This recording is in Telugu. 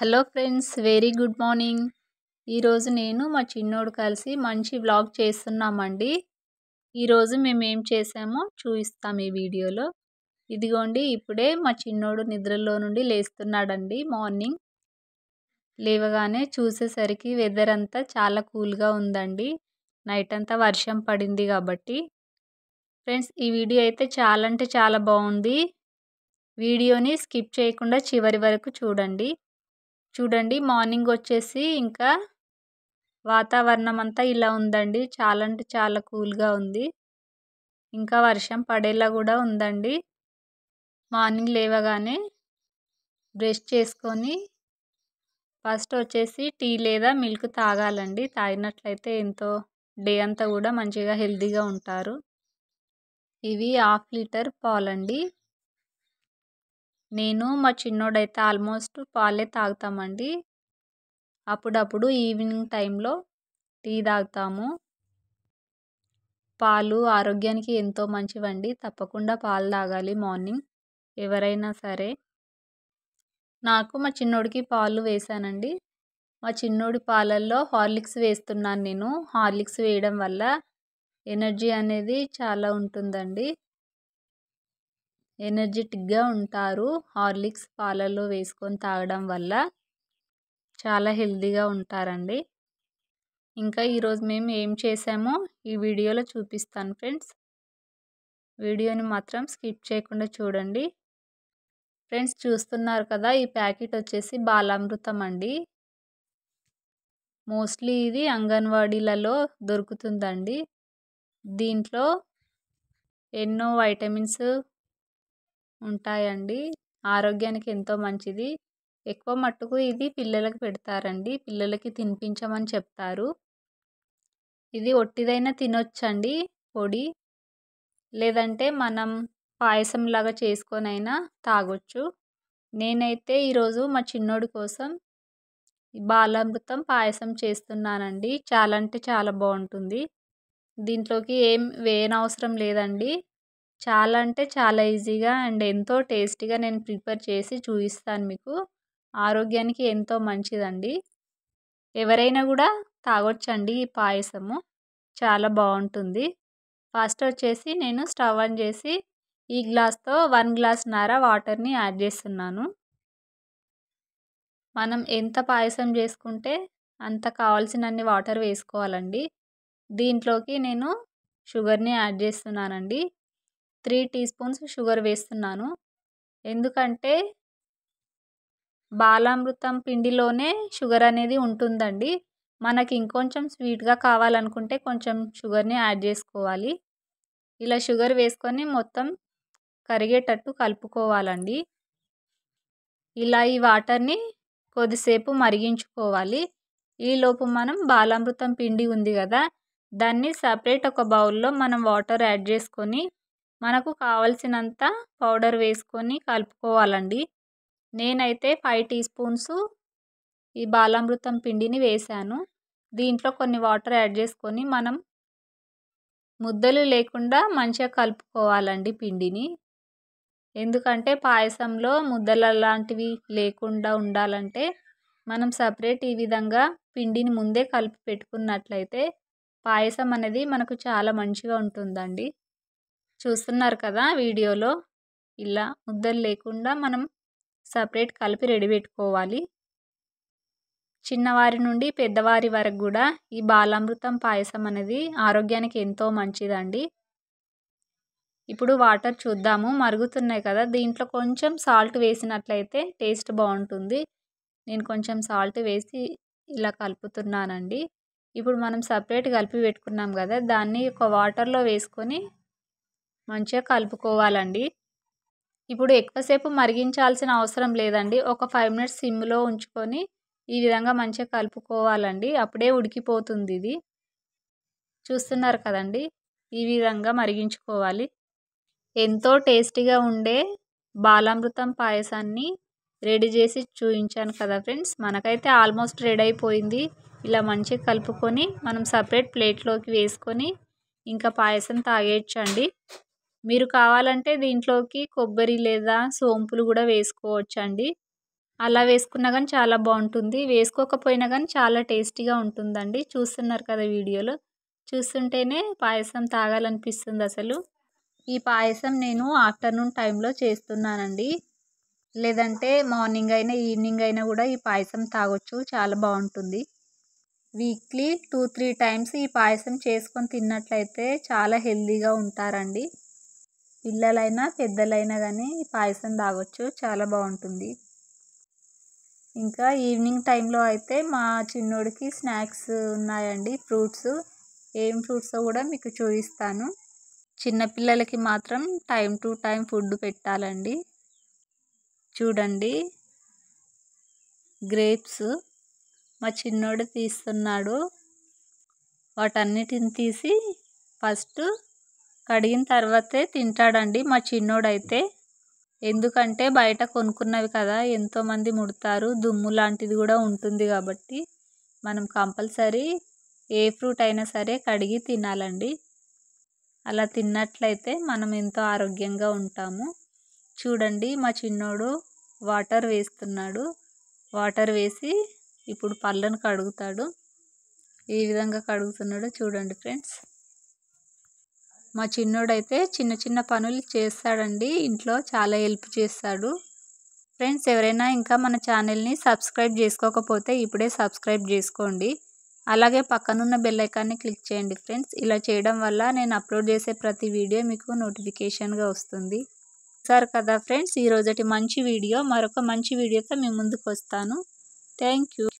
hello friends very good morning ఈరోజు నేను మా చిన్నోడు కలిసి మంచి వ్లాగ్ చేస్తున్నామండి ఈరోజు మేము ఏం చేసామో చూపిస్తాం ఈ వీడియోలో ఇదిగోండి ఇప్పుడే మా చిన్నోడు నిద్రలో నుండి లేస్తున్నాడండి మార్నింగ్ లేవగానే చూసేసరికి వెదర్ అంతా చాలా కూల్గా ఉందండి నైట్ అంతా వర్షం పడింది కాబట్టి ఫ్రెండ్స్ ఈ వీడియో అయితే చాలా అంటే చాలా బాగుంది వీడియోని స్కిప్ చేయకుండా చివరి వరకు చూడండి చూడండి మార్నింగ్ వచ్చేసి ఇంకా వాతావరణం అంతా ఇలా ఉందండి చాలా అంటే చాలా కూల్గా ఉంది ఇంకా వర్షం పడేలా కూడా ఉందండి మార్నింగ్ లేవగానే బ్రష్ చేసుకొని ఫస్ట్ వచ్చేసి టీ లేదా మిల్క్ తాగాలండి తాగినట్లయితే ఎంతో డే అంతా కూడా మంచిగా హెల్తీగా ఉంటారు ఇవి హాఫ్ లీటర్ పాలండి నేను మా చిన్నోడైతే ఆల్మోస్ట్ పాలే తాగుతామండి అప్పుడప్పుడు ఈవినింగ్ టైంలో టీ తాగుతాము పాలు ఆరోగ్యానికి ఎంతో మంచివండి తప్పకుండా పాలు తాగాలి మార్నింగ్ ఎవరైనా సరే నాకు మా చిన్నోడికి పాలు వేసానండి మా చిన్నోడి పాలల్లో హార్లిక్స్ వేస్తున్నాను నేను హార్లిక్స్ వేయడం వల్ల ఎనర్జీ అనేది చాలా ఉంటుందండి ఎనర్జెటిక్గా ఉంటారు హార్లిక్స్ పాలల్లో వేసుకొని తాగడం వల్ల చాలా హెల్దీగా ఉంటారండి ఇంకా ఈరోజు మేము ఏం చేసామో ఈ వీడియోలో చూపిస్తాను ఫ్రెండ్స్ వీడియోని మాత్రం స్కిప్ చేయకుండా చూడండి ఫ్రెండ్స్ చూస్తున్నారు కదా ఈ ప్యాకెట్ వచ్చేసి బాలామృతం అండి మోస్ట్లీ ఇది అంగన్వాడీలలో దొరుకుతుందండి దీంట్లో ఎన్నో వైటమిన్స్ ఉంటాయండి ఆరోగ్యానికి ఎంతో మంచిది ఎక్కువ మట్టుకు ఇది పిల్లలకు పెడతారండి పిల్లలకి తినిపించమని చెప్తారు ఇది ఒట్టిదైనా తినొచ్చండి పొడి లేదంటే మనం పాయసం లాగా చేసుకొనైనా తాగొచ్చు నేనైతే ఈరోజు మా చిన్నోడి కోసం బాలామృతం పాయసం చేస్తున్నానండి చాలా అంటే చాలా బాగుంటుంది దీంట్లోకి ఏం వేయనవసరం లేదండి చాలా అంటే చాలా ఈజీగా అండ్ ఎంతో టేస్టీగా నేను ప్రిపేర్ చేసి చూపిస్తాను మీకు ఆరోగ్యానికి ఎంతో మంచిదండి ఎవరైనా కూడా తాగొచ్చండి ఈ పాయసము చాలా బాగుంటుంది ఫస్ట్ వచ్చేసి నేను స్టవ్ ఆన్ చేసి ఈ గ్లాస్తో వన్ గ్లాస్ నార వాటర్ని యాడ్ చేస్తున్నాను మనం ఎంత పాయసం చేసుకుంటే అంత కావాల్సినన్ని వాటర్ వేసుకోవాలండి దీంట్లోకి నేను షుగర్ని యాడ్ చేస్తున్నానండి త్రీ టీ స్పూన్స్ షుగర్ వేస్తున్నాను ఎందుకంటే బాలామృతం పిండిలోనే షుగర్ అనేది ఉంటుందండి మనకి ఇంకొంచెం స్వీట్గా కావాలనుకుంటే కొంచెం షుగర్ని యాడ్ చేసుకోవాలి ఇలా షుగర్ వేసుకొని మొత్తం కరిగేటట్టు కలుపుకోవాలండి ఇలా ఈ వాటర్ని కొద్దిసేపు మరిగించుకోవాలి ఈలోపు మనం బాలామృతం పిండి ఉంది కదా దాన్ని సపరేట్ ఒక బౌల్లో మనం వాటర్ యాడ్ చేసుకొని మనకు కావలసినంత పౌడర్ వేసుకొని కలుపుకోవాలండి నేనైతే ఫైవ్ టీ స్పూన్స్ ఈ బాలామృతం పిండిని వేశాను దీంట్లో కొన్ని వాటర్ యాడ్ చేసుకొని మనం ముద్దలు లేకుండా మంచిగా కలుపుకోవాలండి పిండిని ఎందుకంటే పాయసంలో ముద్దల లాంటివి లేకుండా ఉండాలంటే మనం సపరేట్ ఈ విధంగా పిండిని ముందే కలిపి పెట్టుకున్నట్లయితే పాయసం అనేది మనకు చాలా మంచిగా ఉంటుందండి చూస్తున్నారు కదా వీడియోలో ఇలా ముద్దలు లేకుండా మనం సపరేట్ కలిపి రెడీ పెట్టుకోవాలి చిన్నవారి నుండి పెద్దవారి వరకు కూడా ఈ బాలామృతం పాయసం అనేది ఆరోగ్యానికి ఎంతో మంచిదండి ఇప్పుడు వాటర్ చూద్దాము మరుగుతున్నాయి కదా దీంట్లో కొంచెం సాల్ట్ వేసినట్లయితే టేస్ట్ బాగుంటుంది నేను కొంచెం సాల్ట్ వేసి ఇలా కలుపుతున్నానండి ఇప్పుడు మనం సపరేట్ కలిపి పెట్టుకున్నాం కదా దాన్ని ఒక వాటర్లో వేసుకొని మంచిగా కలుపుకోవాలండి ఇప్పుడు ఎక్కువసేపు మరిగించాల్సిన అవసరం లేదండి ఒక ఫైవ్ మినిట్స్ సిమ్లో ఉంచుకొని ఈ విధంగా మంచిగా కలుపుకోవాలండి అప్పుడే ఉడికిపోతుంది ఇది చూస్తున్నారు కదండి ఈ విధంగా మరిగించుకోవాలి ఎంతో టేస్టీగా ఉండే బాలామృతం పాయసాన్ని రెడీ చేసి చూపించాను కదా ఫ్రెండ్స్ మనకైతే ఆల్మోస్ట్ రెడీ అయిపోయింది ఇలా మంచిగా కలుపుకొని మనం సపరేట్ ప్లేట్లోకి వేసుకొని ఇంకా పాయసం తాగేయచ్చండి మీరు కావాలంటే దీంట్లోకి కొబ్బరి లేదా సోంపులు కూడా వేసుకోవచ్చండి అలా వేసుకున్నా కానీ చాలా బాగుంటుంది వేసుకోకపోయినా కానీ చాలా టేస్టీగా ఉంటుందండి చూస్తున్నారు కదా వీడియోలో చూస్తుంటేనే పాయసం తాగాలనిపిస్తుంది అసలు ఈ పాయసం నేను ఆఫ్టర్నూన్ టైంలో చేస్తున్నానండి లేదంటే మార్నింగ్ అయినా ఈవినింగ్ అయినా కూడా ఈ పాయసం తాగొచ్చు చాలా బాగుంటుంది వీక్లీ టూ త్రీ టైమ్స్ ఈ పాయసం చేసుకొని తిన్నట్లయితే చాలా హెల్తీగా ఉంటారండి పిల్లలైనా పెద్దలైనా కానీ పాయసం తాగొచ్చు చాలా బాగుంటుంది ఇంకా ఈవినింగ్ టైంలో అయితే మా చిన్నోడికి స్నాక్స్ ఉన్నాయండి ఫ్రూట్స్ ఏం ఫ్రూట్స్ కూడా మీకు చూపిస్తాను చిన్నపిల్లలకి మాత్రం టైం టు టైం ఫుడ్ పెట్టాలండి చూడండి గ్రేప్స్ మా చిన్నోడు తీస్తున్నాడు వాటన్నిటిని తీసి ఫస్ట్ కడిగిన తర్వాతే తింటాడండి మా చిన్నోడైతే ఎందుకంటే బయట కొనుక్కున్నవి కదా ఎంతోమంది ముడతారు దుమ్ము లాంటిది కూడా ఉంటుంది కాబట్టి మనం కంపల్సరీ ఏ ఫ్రూట్ అయినా సరే కడిగి తినాలండి అలా తిన్నట్లయితే మనం ఎంతో ఆరోగ్యంగా ఉంటాము చూడండి మా చిన్నోడు వాటర్ వేస్తున్నాడు వాటర్ వేసి ఇప్పుడు పళ్ళను కడుగుతాడు ఈ విధంగా కడుగుతున్నాడు చూడండి ఫ్రెండ్స్ మా చిన్నోడైతే చిన్న చిన్న పనులు చేస్తాడండి ఇంట్లో చాలా హెల్ప్ చేస్తాడు ఫ్రెండ్స్ ఎవరైనా ఇంకా మన ఛానల్ని సబ్స్క్రైబ్ చేసుకోకపోతే ఇప్పుడే సబ్స్క్రైబ్ చేసుకోండి అలాగే పక్కనున్న బెల్లైకాన్ని క్లిక్ చేయండి ఫ్రెండ్స్ ఇలా చేయడం వల్ల నేను అప్లోడ్ చేసే ప్రతి వీడియో మీకు నోటిఫికేషన్గా వస్తుంది సార్ కదా ఫ్రెండ్స్ ఈరోజటి మంచి వీడియో మరొక మంచి వీడియోతో మీ ముందుకు వస్తాను థ్యాంక్